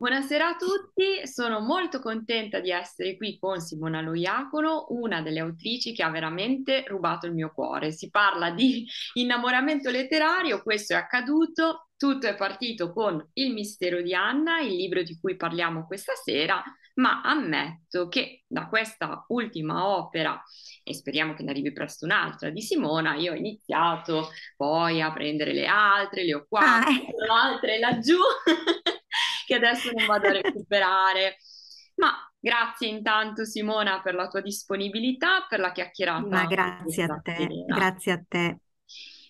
Buonasera a tutti, sono molto contenta di essere qui con Simona Loiacono, una delle autrici che ha veramente rubato il mio cuore. Si parla di innamoramento letterario, questo è accaduto, tutto è partito con Il mistero di Anna, il libro di cui parliamo questa sera, ma ammetto che da questa ultima opera, e speriamo che ne arrivi presto un'altra di Simona, io ho iniziato poi a prendere le altre, le ho qua, ah, eh. le altre laggiù, che adesso non vado a recuperare. Ma grazie intanto Simona per la tua disponibilità, per la chiacchierata. Ma grazie a te, sera. grazie a te.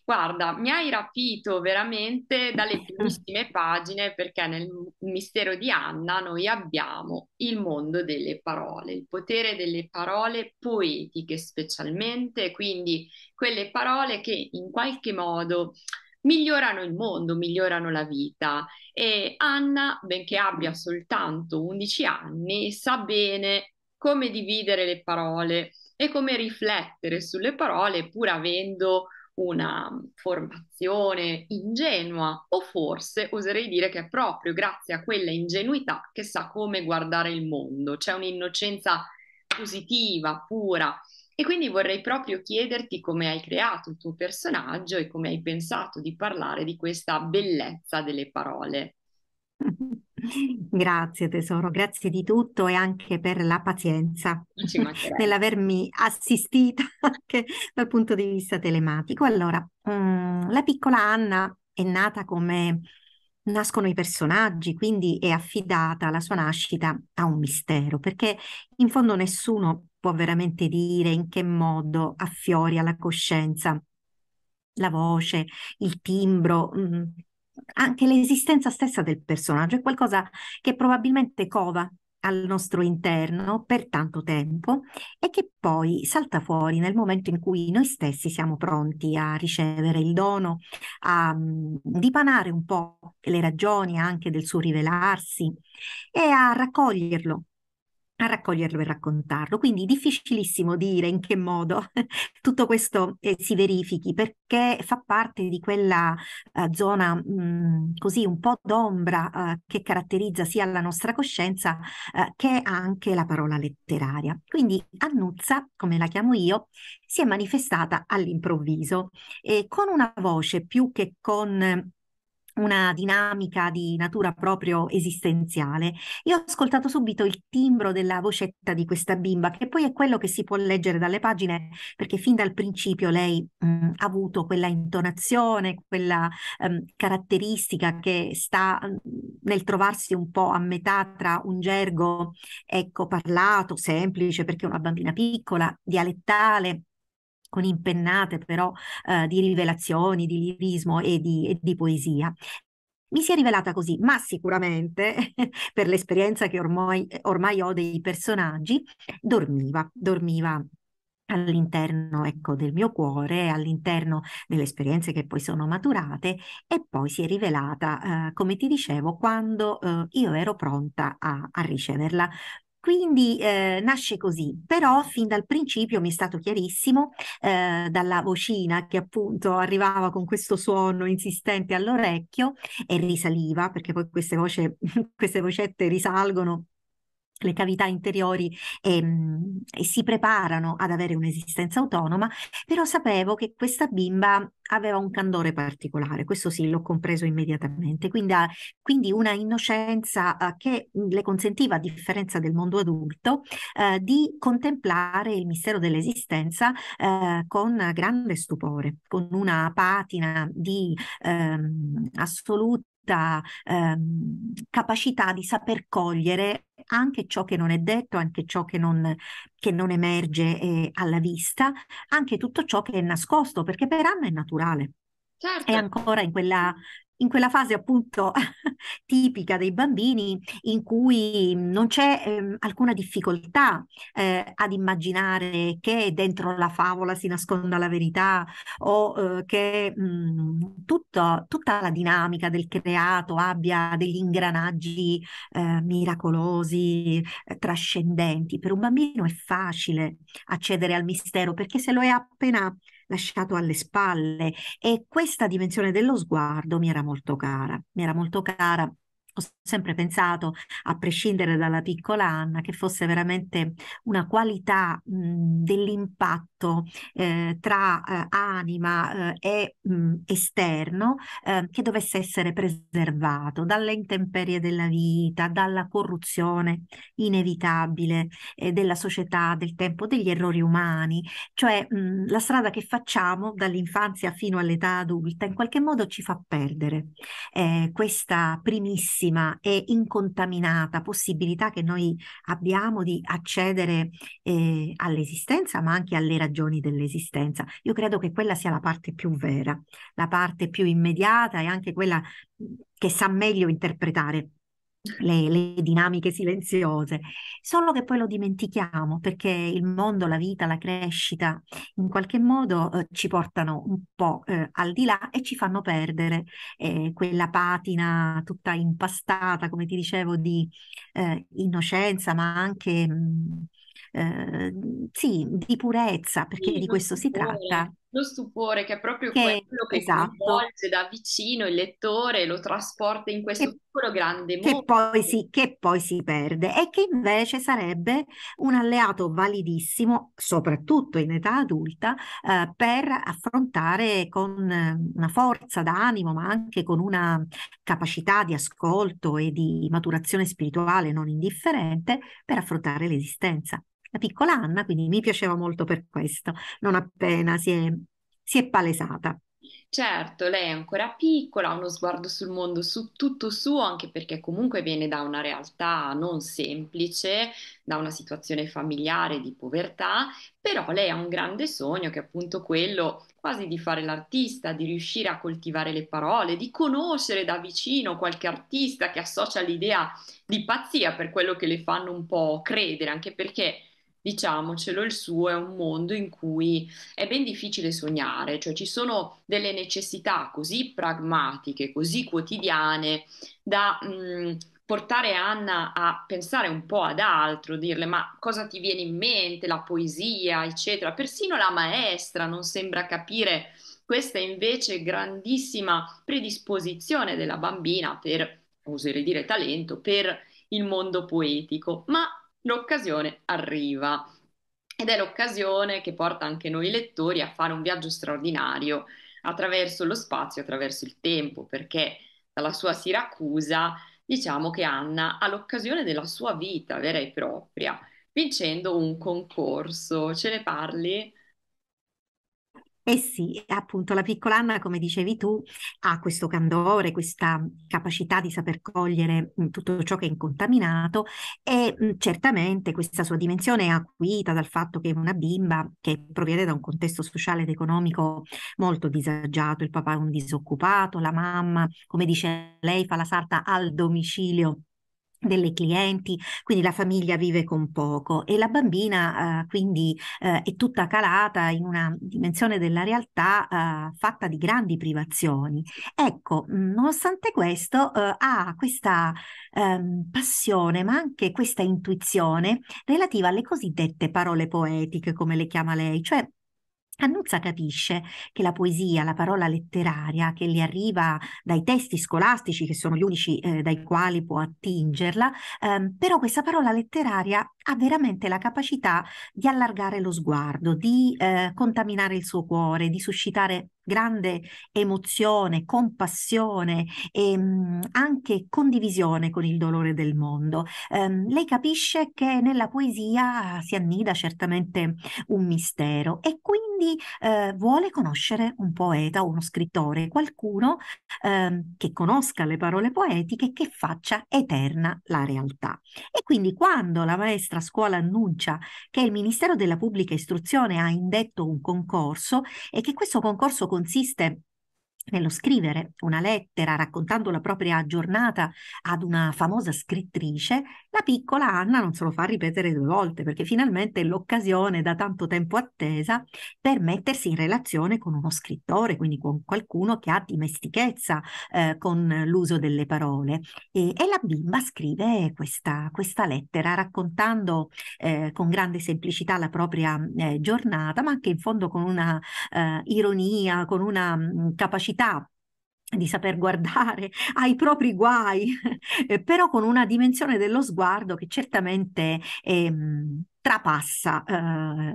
Guarda, mi hai rapito veramente dalle primissime pagine perché nel mistero di Anna noi abbiamo il mondo delle parole, il potere delle parole poetiche specialmente, quindi quelle parole che in qualche modo migliorano il mondo, migliorano la vita e Anna, benché abbia soltanto 11 anni, sa bene come dividere le parole e come riflettere sulle parole pur avendo una formazione ingenua o forse oserei dire che è proprio grazie a quella ingenuità che sa come guardare il mondo, c'è un'innocenza positiva, pura. E quindi vorrei proprio chiederti come hai creato il tuo personaggio e come hai pensato di parlare di questa bellezza delle parole. Grazie tesoro, grazie di tutto e anche per la pazienza nell'avermi assistita anche dal punto di vista telematico. Allora, mh, mm, la piccola Anna è nata come nascono i personaggi, quindi è affidata la sua nascita a un mistero, perché in fondo nessuno può veramente dire in che modo affiori alla coscienza la voce, il timbro, mh, mm, anche l'esistenza stessa del personaggio, è qualcosa che probabilmente cova al nostro interno per tanto tempo e che poi salta fuori nel momento in cui noi stessi siamo pronti a ricevere il dono, a mm, dipanare un po' le ragioni anche del suo rivelarsi e a raccoglierlo a raccoglierlo e raccontarlo. Quindi difficilissimo dire in che modo tutto questo eh, si verifichi perché fa parte di quella eh, zona mh, mm, così un po' d'ombra eh, che caratterizza sia la nostra coscienza eh, che anche la parola letteraria. Quindi Annuzza, come la chiamo io, si è manifestata all'improvviso con una voce più che con una dinamica di natura proprio esistenziale. Io ho ascoltato subito il timbro della vocetta di questa bimba, che poi è quello che si può leggere dalle pagine, perché fin dal principio lei mh, ha avuto quella intonazione, quella mh, ehm, caratteristica che sta mh, nel trovarsi un po' a metà tra un gergo, ecco, parlato, semplice, perché è una bambina piccola, dialettale, con impennate però eh, di rivelazioni, di lirismo e di, e di poesia. Mi si è rivelata così, ma sicuramente per l'esperienza che ormai, ormai ho dei personaggi, dormiva, dormiva all'interno ecco, del mio cuore, all'interno delle esperienze che poi sono maturate e poi si è rivelata, eh, come ti dicevo, quando eh, io ero pronta a, a riceverla. Quindi eh, nasce così, però fin dal principio mi è stato chiarissimo eh, dalla vocina che appunto arrivava con questo suono insistente all'orecchio e risaliva, perché poi queste, voce, queste vocette risalgono le cavità interiori ehm, e si preparano ad avere un'esistenza autonoma, però sapevo che questa bimba aveva un candore particolare, questo sì, l'ho compreso immediatamente, quindi, quindi una innocenza eh, che le consentiva, a differenza del mondo adulto, eh, di contemplare il mistero dell'esistenza eh, con grande stupore, con una patina di ehm, assoluta ehm, capacità di saper cogliere anche ciò che non è detto, anche ciò che non, che non emerge eh, alla vista, anche tutto ciò che è nascosto, perché per Anna è naturale. Certo. È ancora in quella in quella fase appunto tipica dei bambini in cui non c'è eh, alcuna difficoltà eh, ad immaginare che dentro la favola si nasconda la verità o eh, che mh, mm, tutto, tutta la dinamica del creato abbia degli ingranaggi eh, miracolosi, eh, trascendenti. Per un bambino è facile accedere al mistero perché se lo è appena lasciato alle spalle e questa dimensione dello sguardo mi era molto cara, mi era molto cara ho sempre pensato, a prescindere dalla piccola Anna, che fosse veramente una qualità mhmm, dell'impatto rapporto eh, tra eh, anima eh, e mh, esterno eh, che dovesse essere preservato dalle intemperie della vita, dalla corruzione inevitabile eh, della società, del tempo, degli errori umani, cioè mh, la strada che facciamo dall'infanzia fino all'età adulta in qualche modo ci fa perdere questa primissima e incontaminata possibilità che noi abbiamo di accedere eh, all'esistenza ma anche all'era ragioni dell'esistenza. Io credo che quella sia la parte più vera, la parte più immediata e anche quella che sa meglio interpretare le, le, dinamiche silenziose, solo che poi lo dimentichiamo perché il mondo, la vita, la crescita in qualche modo eh, ci portano un po' eh, al di là e ci fanno perdere eh, quella patina tutta impastata, come ti dicevo, di eh, innocenza, ma anche mh, eh, sì, di purezza, perché sì, di questo stupore, si tratta. Lo stupore che è proprio che, quello che esatto. coinvolge da vicino il lettore, lo trasporta in questo piccolo grande mondo. Che poi, si, che poi si perde e che invece sarebbe un alleato validissimo, soprattutto in età adulta, eh, per affrontare con una forza d'animo, ma anche con una capacità di ascolto e di maturazione spirituale non indifferente per affrontare l'esistenza la piccola Anna, quindi mi piaceva molto per questo, non appena si è, si è palesata. Certo, lei è ancora piccola, ha uno sguardo sul mondo su tutto suo, anche perché comunque viene da una realtà non semplice, da una situazione familiare di povertà, però lei ha un grande sogno che è appunto quello quasi di fare l'artista, di riuscire a coltivare le parole, di conoscere da vicino qualche artista che associa l'idea di pazzia per quello che le fanno un po' credere, anche perché diciamocelo, il suo è un mondo in cui è ben difficile sognare, cioè ci sono delle necessità così pragmatiche, così quotidiane da... Mh, mm, portare Anna a pensare un po' ad altro, dirle ma cosa ti viene in mente, la poesia, eccetera. Persino la maestra non sembra capire questa invece grandissima predisposizione della bambina per, oserei dire talento, per il mondo poetico. Ma l'occasione arriva. Ed è l'occasione che porta anche noi lettori a fare un viaggio straordinario attraverso lo spazio, attraverso il tempo, perché dalla sua Siracusa diciamo che Anna ha l'occasione della sua vita vera e propria, vincendo un concorso. Ce ne parli? Eh sì, appunto la piccola Anna, come dicevi tu, ha questo candore, questa capacità di saper cogliere tutto ciò che è incontaminato e certamente questa sua dimensione è acuita dal fatto che è una bimba che proviene da un contesto sociale ed economico molto disagiato, il papà è un disoccupato, la mamma, come dice lei, fa la sarta al domicilio delle clienti, quindi la famiglia vive con poco e la bambina eh, quindi eh, è tutta calata in una dimensione della realtà eh, fatta di grandi privazioni. Ecco, mm, nonostante questo eh, ha questa ehm, passione ma anche questa intuizione relativa alle cosiddette parole poetiche come le chiama lei, cioè Annuzza capisce che la poesia, la parola letteraria che le arriva dai testi scolastici, che sono gli unici eh, dai quali può attingerla, ehm, però questa parola letteraria ha veramente la capacità di allargare lo sguardo, di eh, contaminare il suo cuore, di suscitare grande emozione, compassione e mh, mm, anche condivisione con il dolore del mondo. Um, lei capisce che nella poesia si annida certamente un mistero e quindi eh, vuole conoscere un poeta o uno scrittore, qualcuno eh, che conosca le parole poetiche che faccia eterna la realtà. E quindi quando la maestra nostra scuola annuncia che il Ministero della Pubblica Istruzione ha indetto un concorso e che questo concorso consiste nello scrivere una lettera raccontando la propria giornata ad una famosa scrittrice, la piccola Anna non se lo fa ripetere due volte perché finalmente è l'occasione da tanto tempo attesa per mettersi in relazione con uno scrittore, quindi con qualcuno che ha dimestichezza eh, con l'uso delle parole. E, e la bimba scrive questa, questa lettera raccontando eh, con grande semplicità la propria eh, giornata, ma anche in fondo con una eh, ironia, con una mh, mm, capacità capacità di saper guardare ai propri guai, eh, però con una dimensione dello sguardo che certamente eh, trapassa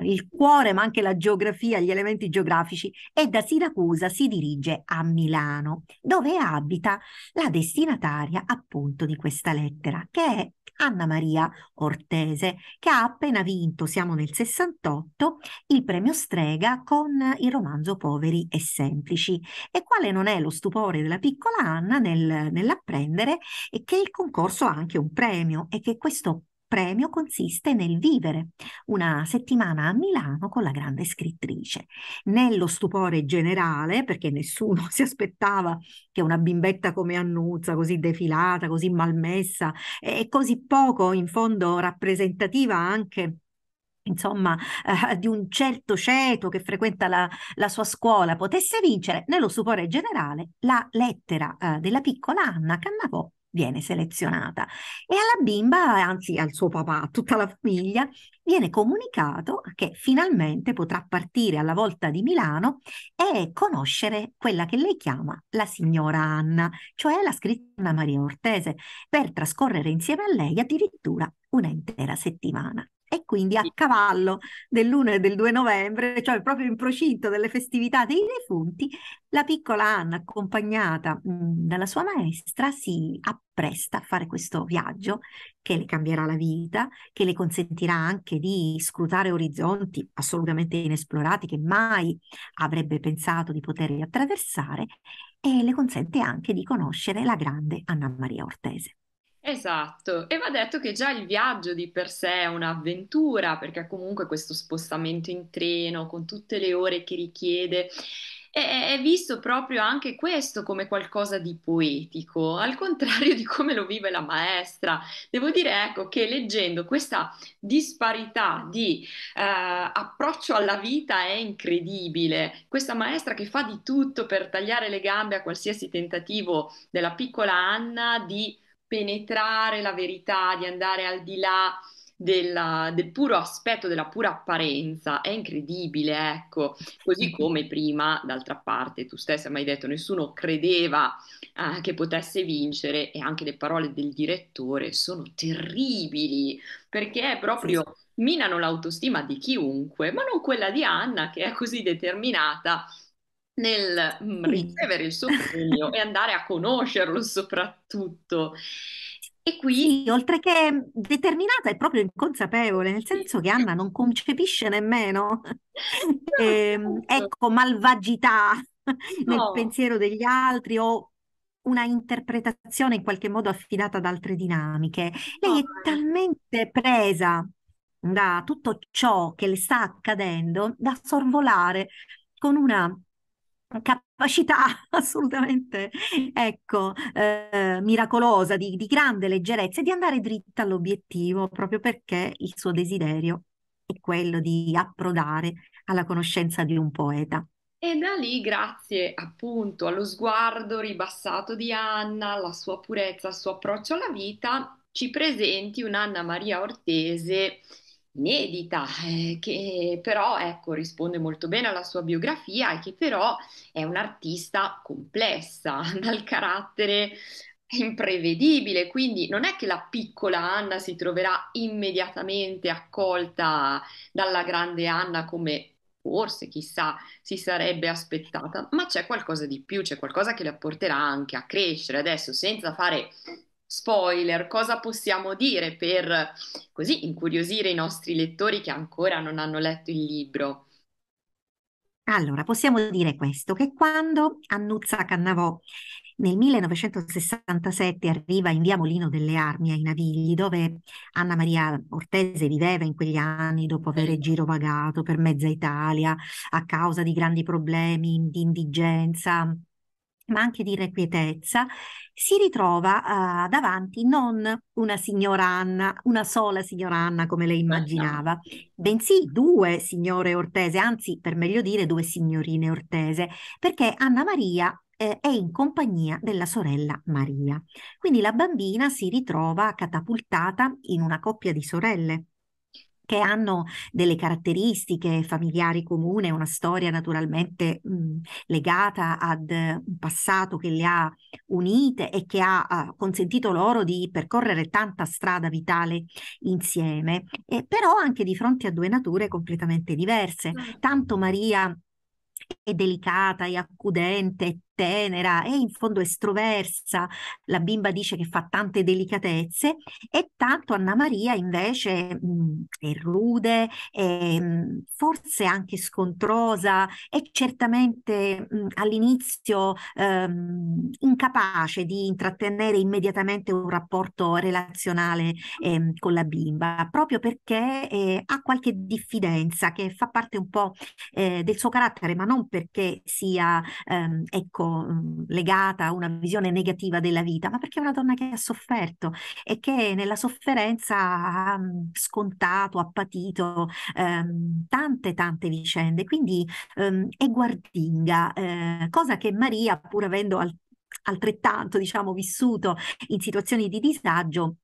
eh, il cuore, ma anche la geografia, gli elementi geografici, e da Siracusa si dirige a Milano, dove abita la destinataria appunto di questa lettera, che è Anna Maria Ortese, che ha appena vinto, siamo nel 68, il premio Strega con il romanzo Poveri e Semplici. E quale non è lo stupore della piccola Anna nel, nell'apprendere che il concorso ha anche un premio e che questo premio consiste nel vivere una settimana a Milano con la grande scrittrice. Nello stupore generale, perché nessuno si aspettava che una bimbetta come Annuzza, così defilata, così malmessa e così poco in fondo rappresentativa anche insomma, eh, di un certo ceto che frequenta la, la, sua scuola potesse vincere, nello stupore generale, la lettera eh, della piccola Anna Cannavò viene selezionata e alla bimba, anzi al suo papà, a tutta la famiglia, viene comunicato che finalmente potrà partire alla volta di Milano e conoscere quella che lei chiama la signora Anna, cioè la scritta Maria Ortese, per trascorrere insieme a lei addirittura un'intera settimana e quindi a cavallo dell'1 e del 2 novembre, cioè proprio in procinto delle festività dei defunti, la piccola Anna, accompagnata mh, dalla sua maestra, si appresta a fare questo viaggio che le cambierà la vita, che le consentirà anche di scrutare orizzonti assolutamente inesplorati che mai avrebbe pensato di poter attraversare e le consente anche di conoscere la grande Anna Maria Ortese. Esatto, e va detto che già il viaggio di per sé è un'avventura, perché comunque questo spostamento in treno con tutte le ore che richiede è, è visto proprio anche questo come qualcosa di poetico, al contrario di come lo vive la maestra. Devo dire ecco che leggendo questa disparità di eh, approccio alla vita è incredibile. Questa maestra che fa di tutto per tagliare le gambe a qualsiasi tentativo della piccola Anna di penetrare la verità, di andare al di là della, del puro aspetto, della pura apparenza, è incredibile, ecco, così come prima, d'altra parte, tu stessa mi hai detto, nessuno credeva eh, che potesse vincere e anche le parole del direttore sono terribili, perché proprio minano l'autostima di chiunque, ma non quella di Anna che è così determinata nel mm, ricevere il suo premio e andare a conoscerlo soprattutto. E qui... Sì, oltre che determinata è proprio inconsapevole, nel senso che Anna non concepisce nemmeno, eh, ecco, malvagità no. nel pensiero degli altri o una interpretazione in qualche modo affidata ad altre dinamiche. Lei è talmente presa da tutto ciò che le sta accadendo da sorvolare con una capacità assolutamente, ecco, eh, miracolosa, di, di grande leggerezza e di andare dritta all'obiettivo proprio perché il suo desiderio è quello di approdare alla conoscenza di un poeta. E da lì, grazie appunto allo sguardo ribassato di Anna, alla sua purezza, al suo approccio alla vita, ci presenti un'Anna Maria Ortese inedita, eh, che però ecco, risponde molto bene alla sua biografia e che però è un'artista complessa, dal carattere imprevedibile, quindi non è che la piccola Anna si troverà immediatamente accolta dalla grande Anna come forse, chissà, si sarebbe aspettata, ma c'è qualcosa di più, c'è qualcosa che la porterà anche a crescere adesso senza fare spoiler, cosa possiamo dire per così incuriosire i nostri lettori che ancora non hanno letto il libro? Allora, possiamo dire questo, che quando Annuzza Cannavò nel 1967 arriva in via Molino delle Armi ai Navigli, dove Anna Maria Ortese viveva in quegli anni dopo aver girovagato per mezza Italia a causa di grandi problemi di indigenza, ma anche di irrequietezza, si ritrova uh, davanti non una signora Anna, una sola signora Anna come lei ah, immaginava, bensì due signore ortese, anzi per meglio dire due signorine ortese, perché Anna Maria eh, è in compagnia della sorella Maria. Quindi la bambina si ritrova catapultata in una coppia di sorelle che hanno delle caratteristiche familiari comune, una storia naturalmente mh, mhmm, legata ad un passato che le ha unite e che ha, ha consentito loro di percorrere tanta strada vitale insieme, e però anche di fronte a due nature completamente diverse. Certo. Tanto Maria è delicata e accudente, tenera e in fondo estroversa, la bimba dice che fa tante delicatezze e tanto Anna Maria invece mh, è rude, è, mh, forse anche scontrosa e certamente mh, all'inizio ehm, incapace di intrattenere immediatamente un rapporto relazionale ehm, con la bimba, proprio perché eh, ha qualche diffidenza che fa parte un po' eh, del suo carattere, ma non perché sia ehm, ecco, legata a una visione negativa della vita, ma perché è una donna che ha sofferto e che nella sofferenza ha scontato, ha patito ehm, tante tante vicende, quindi ehm, è guardinga, eh, cosa che Maria, pur avendo al- altrettanto diciamo, vissuto in situazioni di disagio,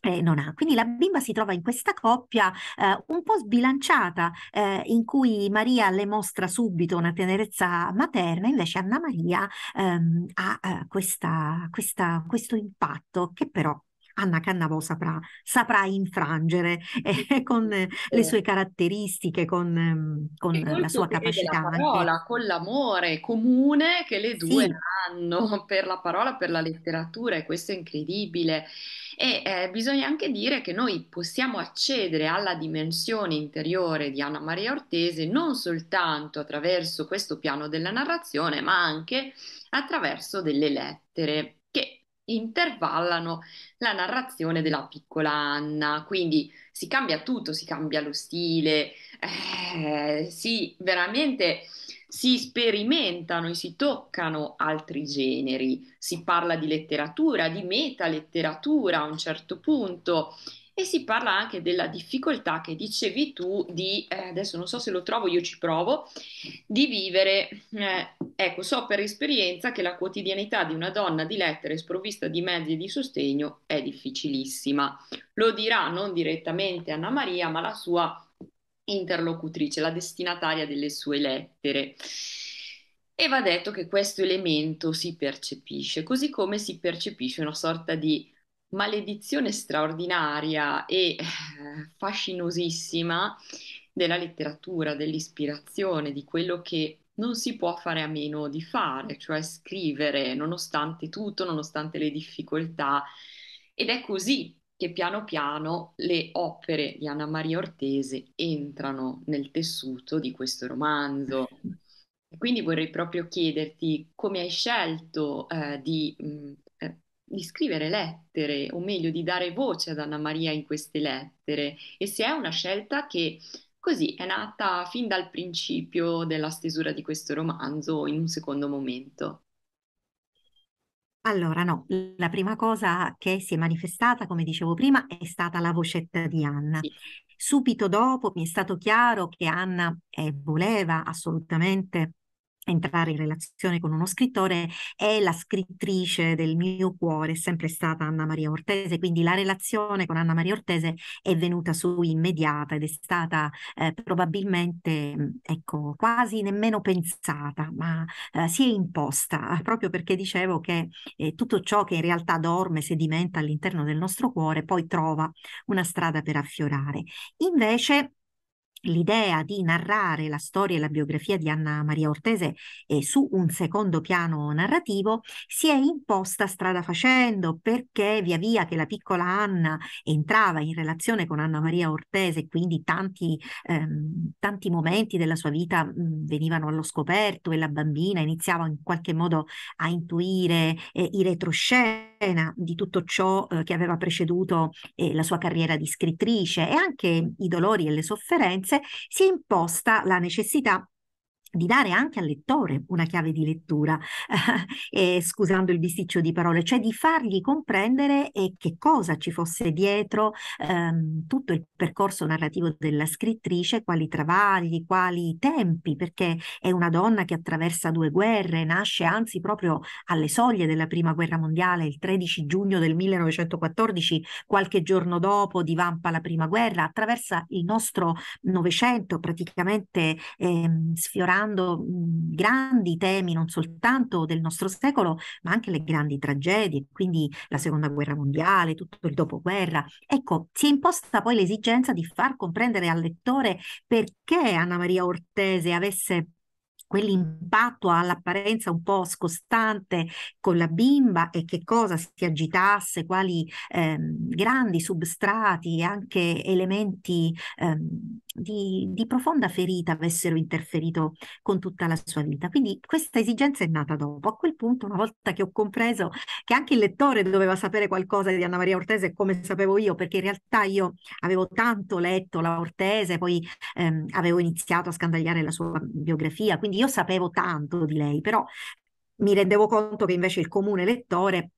eh, non ha. Quindi la bimba si trova in questa coppia eh, un po' sbilanciata, eh, in cui Maria le mostra subito una tenerezza materna, invece Anna Maria ehm, ha eh, questa, questa, questo impatto che però Anna Cannavò saprà, saprà infrangere eh, con le sue caratteristiche, con, ehm, con la sua capacità. La parola, anche. con l'amore comune che le due sì. hanno per la parola, per la letteratura, e questo è incredibile. E eh, bisogna anche dire che noi possiamo accedere alla dimensione interiore di Anna Maria Ortese non soltanto attraverso questo piano della narrazione, ma anche attraverso delle lettere intervallano la narrazione della piccola Anna, quindi si cambia tutto, si cambia lo stile, eh, si veramente si sperimentano e si toccano altri generi, si parla di letteratura, di metaletteratura a un certo punto e si parla anche della difficoltà che dicevi tu di, eh, adesso non so se lo trovo, io ci provo, di vivere, eh, ecco, so per esperienza che la quotidianità di una donna di lettere sprovvista di mezzi e di sostegno è difficilissima. Lo dirà non direttamente Anna Maria, ma la sua interlocutrice, la destinataria delle sue lettere. E va detto che questo elemento si percepisce, così come si percepisce una sorta di maledizione straordinaria e eh, fascinosissima della letteratura, dell'ispirazione, di quello che non si può fare a meno di fare, cioè scrivere nonostante tutto, nonostante le difficoltà. Ed è così che piano piano le opere di Anna Maria Ortese entrano nel tessuto di questo romanzo. Quindi vorrei proprio chiederti come hai scelto eh, di mh, mm, di scrivere lettere, o meglio di dare voce ad Anna Maria in queste lettere, e se è una scelta che così è nata fin dal principio della stesura di questo romanzo in un secondo momento. Allora, no, la prima cosa che si è manifestata, come dicevo prima, è stata la vocetta di Anna. Sì. Subito dopo mi è stato chiaro che Anna eh, voleva assolutamente entrare in relazione con uno scrittore è la scrittrice del mio cuore è sempre stata Anna Maria Ortese, quindi la relazione con Anna Maria Ortese è venuta su immediata ed è stata eh, probabilmente mm, ecco, quasi nemmeno pensata, ma eh, si è imposta, proprio perché dicevo che eh, tutto ciò che in realtà dorme, sedimenta all'interno del nostro cuore, poi trova una strada per affiorare. Invece l'idea di narrare la storia e la biografia di Anna Maria Ortese eh, su un secondo piano narrativo si è imposta strada facendo perché via via che la piccola Anna entrava in relazione con Anna Maria Ortese quindi tanti, ehm, tanti momenti della sua vita mh, mm, venivano allo scoperto e la bambina iniziava in qualche modo a intuire eh, i retroscena di tutto ciò eh, che aveva preceduto eh, la sua carriera di scrittrice e anche i dolori e le sofferenze si è imposta la necessità di dare anche al lettore una chiave di lettura, eh, scusando il bisticcio di parole, cioè di fargli comprendere eh, che cosa ci fosse dietro ehm, tutto il percorso narrativo della scrittrice, quali travagli, quali tempi, perché è una donna che attraversa due guerre, nasce anzi proprio alle soglie della Prima Guerra Mondiale, il 13 giugno del 1914, qualche giorno dopo divampa la Prima Guerra, attraversa il nostro Novecento praticamente ehm, sfiorando esplorando mhmm, grandi temi non soltanto del nostro secolo, ma anche le grandi tragedie, quindi la seconda guerra mondiale, tutto il dopoguerra. Ecco, si è imposta poi l'esigenza di far comprendere al lettore perché Anna Maria Ortese avesse quell'impatto all'apparenza un po' scostante con la bimba e che cosa si agitasse, quali ehm, grandi substrati e anche elementi ehm, di, di, profonda ferita avessero interferito con tutta la sua vita. Quindi questa esigenza è nata dopo. A quel punto, una volta che ho compreso che anche il lettore doveva sapere qualcosa di Anna Maria Ortese come sapevo io, perché in realtà io avevo tanto letto la Ortese, poi ehm, avevo iniziato a scandagliare la sua biografia, quindi io sapevo tanto di lei, però mi rendevo conto che invece il comune lettore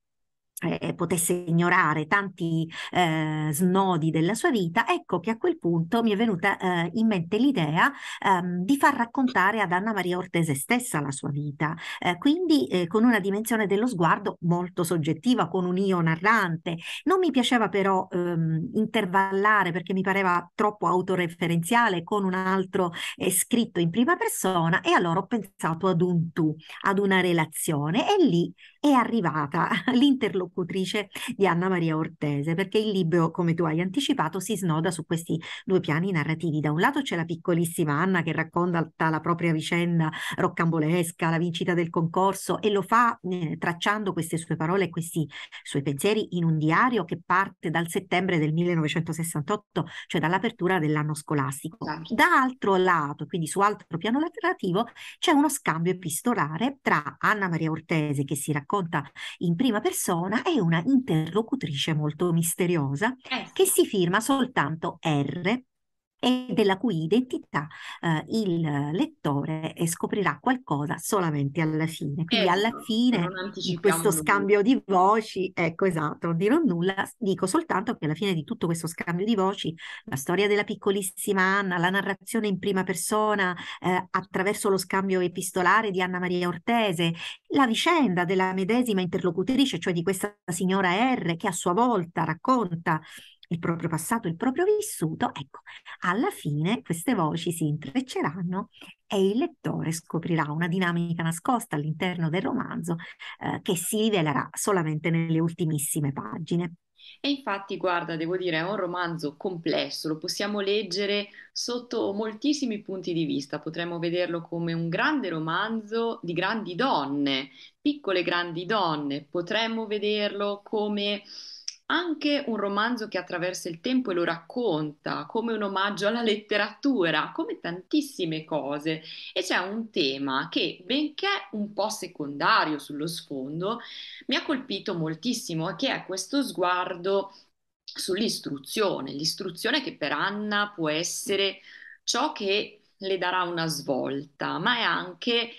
eh, eh, potesse ignorare tanti eh, snodi della sua vita, ecco che a quel punto mi è venuta eh, in mente l'idea ehm, di far raccontare ad Anna Maria Ortese stessa la sua vita, eh, quindi eh, con una dimensione dello sguardo molto soggettiva, con un io narrante. Non mi piaceva però ehm, intervallare perché mi pareva troppo autoreferenziale con un altro scritto in prima persona e allora ho pensato ad un tu, ad una relazione e lì è arrivata l'interlocuzione interlocutrice di Anna Maria Ortese, perché il libro, come tu hai anticipato, si snoda su questi due piani narrativi. Da un lato c'è la piccolissima Anna che racconta la propria vicenda roccambolesca, la vincita del concorso e lo fa eh, tracciando queste sue parole e questi suoi pensieri in un diario che parte dal settembre del 1968, cioè dall'apertura dell'anno scolastico. Esatto. Dall'altro lato, quindi su altro piano narrativo, c'è uno scambio epistolare tra Anna Maria Ortese che si racconta in prima persona è una interlocutrice molto misteriosa eh. che si firma soltanto R e della cui identità eh, il lettore eh, scoprirà qualcosa solamente alla fine. Quindi ecco, alla certo, fine di questo scambio di voci, ecco esatto, non dirò nulla, dico soltanto che alla fine di tutto questo scambio di voci, la storia della piccolissima Anna, la narrazione in prima persona eh, attraverso lo scambio epistolare di Anna Maria Ortese, la vicenda della medesima interlocutrice, cioè di questa signora R che a sua volta racconta il proprio passato, il proprio vissuto, ecco, alla fine queste voci si intrecceranno e il lettore scoprirà una dinamica nascosta all'interno del romanzo eh, che si rivelerà solamente nelle ultimissime pagine. E infatti, guarda, devo dire, è un romanzo complesso, lo possiamo leggere sotto moltissimi punti di vista, potremmo vederlo come un grande romanzo di grandi donne, piccole grandi donne, potremmo vederlo come anche un romanzo che attraversa il tempo e lo racconta, come un omaggio alla letteratura, come tantissime cose. E c'è un tema che, benché un po' secondario sullo sfondo, mi ha colpito moltissimo, che è questo sguardo sull'istruzione, l'istruzione che per Anna può essere ciò che le darà una svolta, ma è anche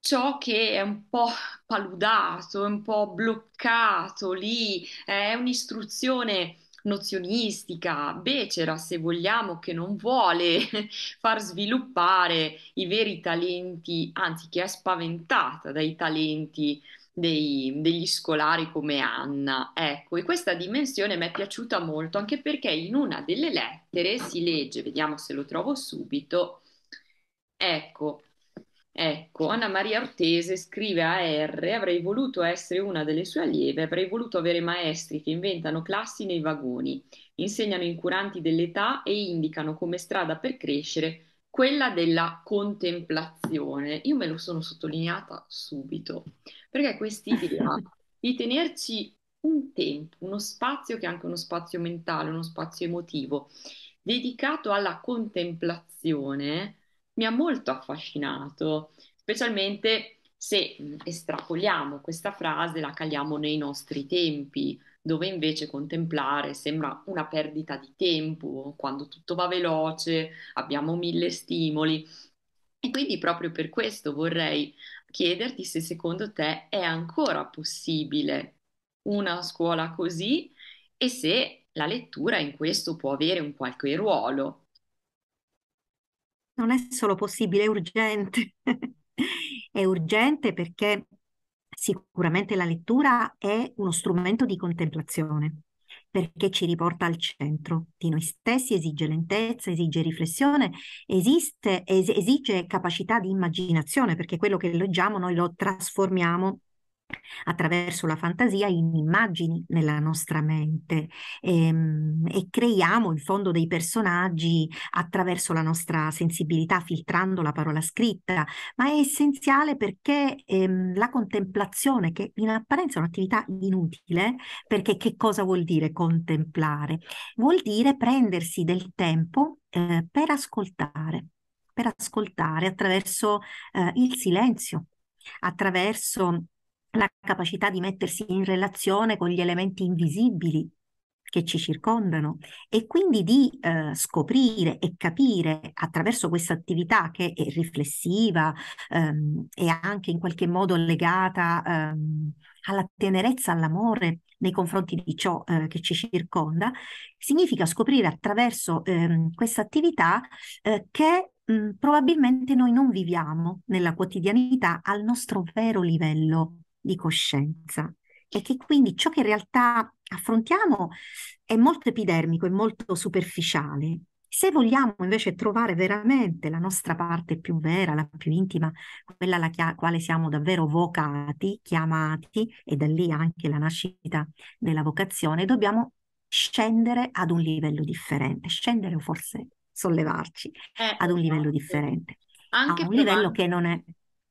ciò che è un po' paludato, un po' bloccato lì, è un'istruzione nozionistica, becera se vogliamo, che non vuole far sviluppare i veri talenti, anzi che è spaventata dai talenti dei, degli scolari come Anna. Ecco, e questa dimensione mi è piaciuta molto anche perché in una delle lettere si legge, vediamo se lo trovo subito, ecco, Ecco, Anna Maria Ortese scrive a R: Avrei voluto essere una delle sue allieve, avrei voluto avere maestri che inventano classi nei vagoni, insegnano incuranti dell'età e indicano come strada per crescere quella della contemplazione. Io me lo sono sottolineata subito, perché quest'idea di tenerci un tempo, uno spazio che è anche uno spazio mentale, uno spazio emotivo, dedicato alla contemplazione mi ha molto affascinato, specialmente se mm, estrapoliamo questa frase, la caliamo nei nostri tempi, dove invece contemplare sembra una perdita di tempo, quando tutto va veloce, abbiamo mille stimoli. E quindi proprio per questo vorrei chiederti se secondo te è ancora possibile una scuola così e se la lettura in questo può avere un qualche ruolo non è solo possibile, è urgente. è urgente perché sicuramente la lettura è uno strumento di contemplazione, perché ci riporta al centro di noi stessi, esige lentezza, esige riflessione, esiste, es- esige capacità di immaginazione, perché quello che leggiamo noi lo trasformiamo attraverso la fantasia in immagini nella nostra mente e, ehm, e, creiamo in fondo dei personaggi attraverso la nostra sensibilità, filtrando la parola scritta, ma è essenziale perché ehm, la contemplazione, che in apparenza è un'attività inutile, perché che cosa vuol dire contemplare? Vuol dire prendersi del tempo eh, per ascoltare, per ascoltare attraverso eh, il silenzio, attraverso la capacità di mettersi in relazione con gli elementi invisibili che ci circondano e quindi di eh, scoprire e capire attraverso questa attività che è riflessiva ehm, e anche in qualche modo legata ehm, alla tenerezza, all'amore nei confronti di ciò eh, che ci circonda, significa scoprire attraverso ehm, questa attività eh, che mh, probabilmente noi non viviamo nella quotidianità al nostro vero livello di coscienza e che quindi ciò che in realtà affrontiamo è molto epidermico e molto superficiale. Se vogliamo invece trovare veramente la nostra parte più vera, la più intima, quella alla chia- quale siamo davvero vocati, chiamati, e da lì anche la nascita della vocazione, dobbiamo scendere ad un livello differente, scendere o forse sollevarci eh, ad un livello esatto. differente, anche a un livello che non è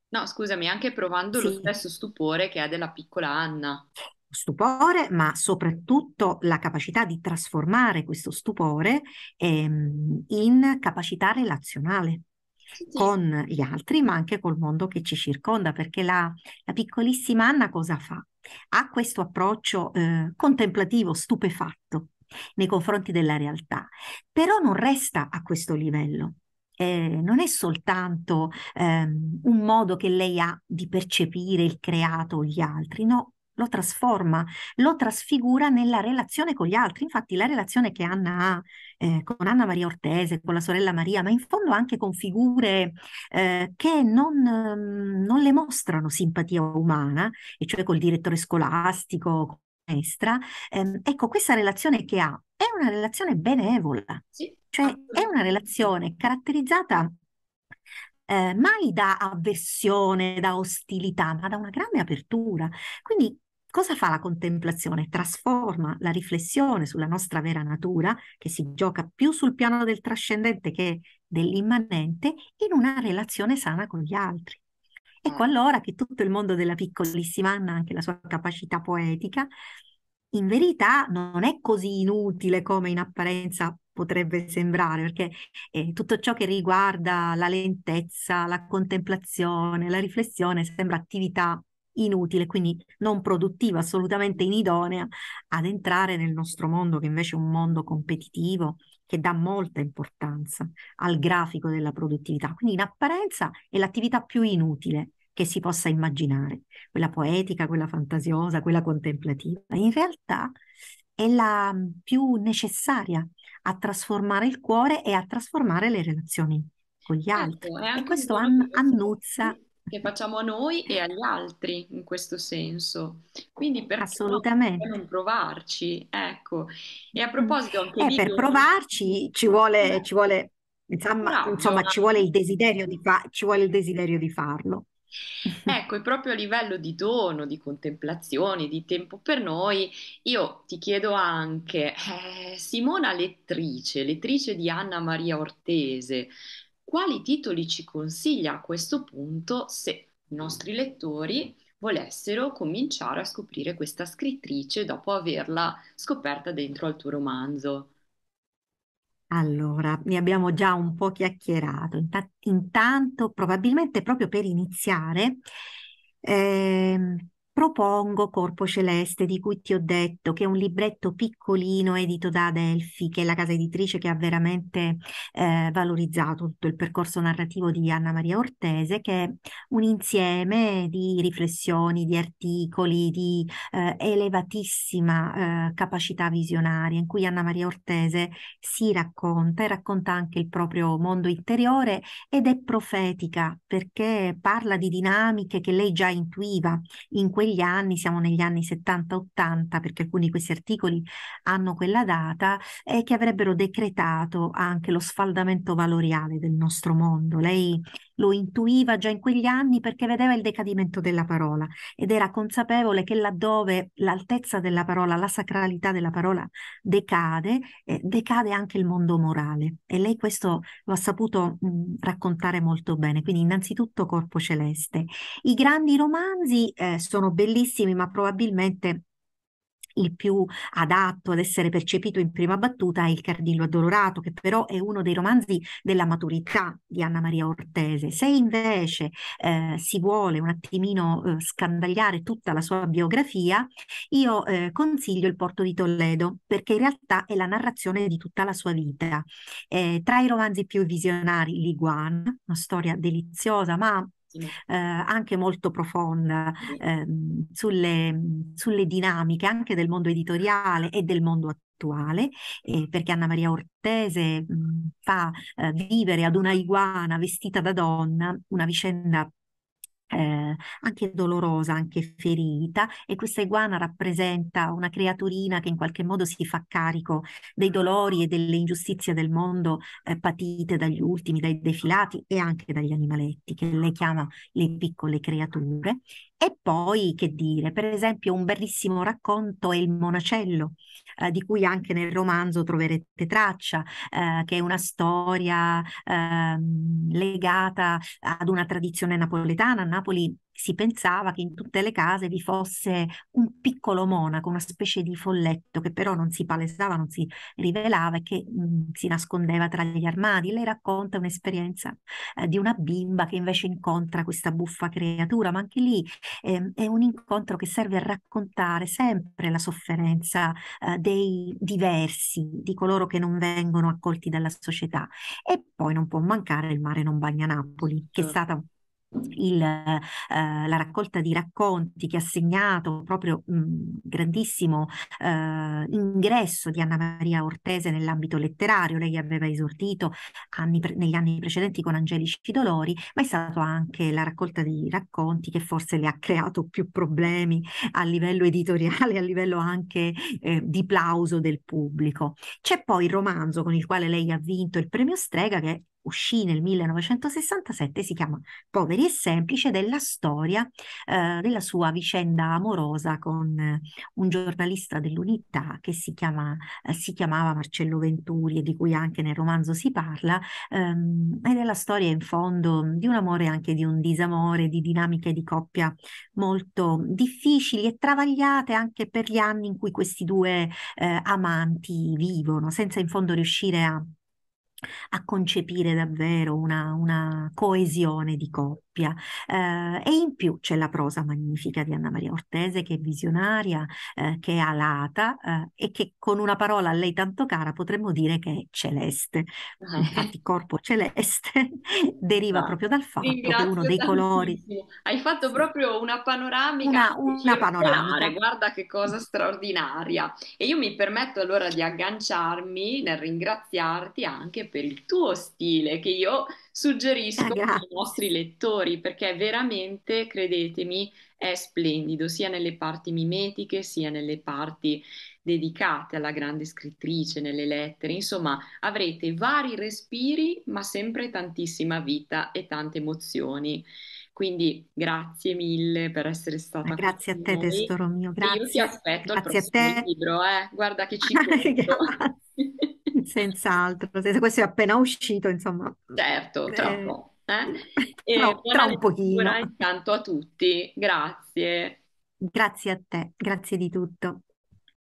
No, scusami, anche provando sì. lo stesso stupore che ha della piccola Anna. Stupore, ma soprattutto la capacità di trasformare questo stupore ehm, in capacità relazionale con gli altri, ma anche col mondo che ci circonda, perché la, la piccolissima Anna cosa fa? Ha questo approccio eh, contemplativo, stupefatto nei confronti della realtà, però non resta a questo livello eh, non è soltanto ehm, un modo che lei ha di percepire il creato o gli altri, no, lo trasforma, lo trasfigura nella relazione con gli altri. Infatti la relazione che Anna ha eh, con Anna Maria Ortese, con la sorella Maria, ma in fondo anche con figure eh, che non, ehm, non, le mostrano simpatia umana, e cioè col direttore scolastico, maestra, ehm, ecco questa relazione che ha è una relazione benevola, sì. cioè è una relazione caratterizzata eh, mai da avversione, da ostilità, ma da una grande apertura. Quindi cosa fa la contemplazione? Trasforma la riflessione sulla nostra vera natura, che si gioca più sul piano del trascendente che dell'immanente, in una relazione sana con gli altri. Ecco mm. allora che tutto il mondo della piccolissima Anna, anche la sua capacità poetica, in verità non è così inutile come in apparenza potrebbe sembrare, perché eh, tutto ciò che riguarda la lentezza, la contemplazione, la riflessione sembra attività inutile, quindi non produttiva, assolutamente inidonea ad entrare nel nostro mondo che invece è un mondo competitivo, che dà molta importanza al grafico della produttività. Quindi in apparenza è l'attività più inutile che si possa immaginare, quella poetica, quella fantasiosa, quella contemplativa. In realtà è la mm, più necessaria a trasformare il cuore e a trasformare le relazioni con gli certo, altri. Ecco, e questo an- annuzza che facciamo a noi e agli altri in questo senso. Quindi per Assolutamente. non provarci? Ecco. E a mm. proposito anche eh, lì, per provarci ci vuole, eh. ci vuole insomma, no, insomma ci vuole il desiderio di, fa- il desiderio di farlo. Ecco, e proprio a livello di dono, di contemplazione, di tempo per noi, io ti chiedo anche, eh, Simona lettrice, lettrice di Anna Maria Ortese, quali titoli ci consiglia a questo punto se i nostri lettori volessero cominciare a scoprire questa scrittrice dopo averla scoperta dentro al tuo romanzo. Allora, ne abbiamo già un po' chiacchierato. intanto, probabilmente proprio per iniziare, eh, Propongo Corpo Celeste, di cui ti ho detto, che è un libretto piccolino edito da Adelphi, che è la casa editrice che ha veramente eh, valorizzato tutto il percorso narrativo di Anna Maria Ortese, che è un insieme di riflessioni, di articoli, di eh, elevatissima eh, capacità visionaria, in cui Anna Maria Ortese si racconta e racconta anche il proprio mondo interiore ed è profetica perché parla di dinamiche che lei già intuiva in quel quegli anni, siamo negli anni 70-80, perché alcuni di questi articoli hanno quella data, eh, che avrebbero decretato anche lo sfaldamento valoriale del nostro mondo. Lei lo intuiva già in quegli anni perché vedeva il decadimento della parola ed era consapevole che laddove l'altezza della parola, la sacralità della parola decade, eh, decade anche il mondo morale. E lei questo lo ha saputo mh, raccontare molto bene. Quindi innanzitutto Corpo Celeste. I grandi romanzi eh, sono bellissimi, ma probabilmente il più adatto ad essere percepito in prima battuta è Il Cardillo Addolorato, che però è uno dei romanzi della maturità di Anna Maria Ortese. Se invece eh, si vuole un attimino eh, scandagliare tutta la sua biografia, io eh, consiglio Il Porto di Toledo, perché in realtà è la narrazione di tutta la sua vita. Eh, tra i romanzi più visionari, L'Iguana, una storia deliziosa, ma eh, anche molto profonda eh, sulle, sulle, dinamiche anche del mondo editoriale e del mondo attuale, eh, perché Anna Maria Ortese mh, fa eh, vivere ad una iguana vestita da donna una vicenda eh, anche dolorosa, anche ferita e questa iguana rappresenta una creaturina che in qualche modo si fa carico dei dolori e delle ingiustizie del mondo eh, patite dagli ultimi, dai defilati e anche dagli animaletti che lei chiama le piccole creature e poi, che dire, per esempio un bellissimo racconto è Il Monacello, eh, di cui anche nel romanzo troverete traccia, eh, che è una storia eh, legata ad una tradizione napoletana. Napoli si pensava che in tutte le case vi fosse un piccolo monaco, una specie di folletto che però non si palesava, non si rivelava e che mh, mm, si nascondeva tra gli armadi. Lei racconta un'esperienza eh, di una bimba che invece incontra questa buffa creatura, ma anche lì eh, è un incontro che serve a raccontare sempre la sofferenza eh, dei diversi, di coloro che non vengono accolti dalla società. E poi non può mancare il mare non bagna Napoli, che è certo. stata il, eh, la raccolta di racconti che ha segnato proprio un mm, grandissimo eh, ingresso di Anna Maria Ortese nell'ambito letterario. Lei aveva esordito anni pre- negli anni precedenti con Angelici Dolori, ma è stata anche la raccolta di racconti che forse le ha creato più problemi a livello editoriale, a livello anche eh, di plauso del pubblico. C'è poi il romanzo con il quale lei ha vinto il premio Strega, che uscì nel 1967, si chiama Poveri e Semplici ed è la storia eh, della sua vicenda amorosa con eh, un giornalista dell'Unità che si, chiama, eh, si, chiamava Marcello Venturi e di cui anche nel romanzo si parla, ehm, ed è la storia in fondo di un amore e anche di un disamore, di dinamiche di coppia molto difficili e travagliate anche per gli anni in cui questi due eh, amanti vivono, senza in fondo riuscire a a concepire davvero una, una coesione di coppia doppia eh, e in più c'è la prosa magnifica di Anna Maria Ortese che è visionaria, eh, che è alata eh, e che con una parola a lei tanto cara potremmo dire che è celeste. Ah. Eh, infatti corpo celeste deriva no, proprio dal fatto che uno tantissimo. dei colori... Hai fatto proprio una panoramica. Una, una panoramica. Guarda che cosa straordinaria. E io mi permetto allora di agganciarmi nel ringraziarti anche per il tuo stile che io suggerisco ai nostri lettori perché veramente, credetemi, è splendido sia nelle parti mimetiche sia nelle parti dedicate alla grande scrittrice, nelle lettere, insomma avrete vari respiri ma sempre tantissima vita e tante emozioni. Quindi grazie mille per essere stata qui. Grazie a te, noi. testoro mio. Grazie. E io ti aspetto grazie al prossimo libro, eh. Guarda che ci conto. Senz'altro, questo è appena uscito, insomma. Certo, tra eh, un po'. Eh? E no, buona un pochino. intanto a tutti, grazie. Grazie a te, grazie di tutto.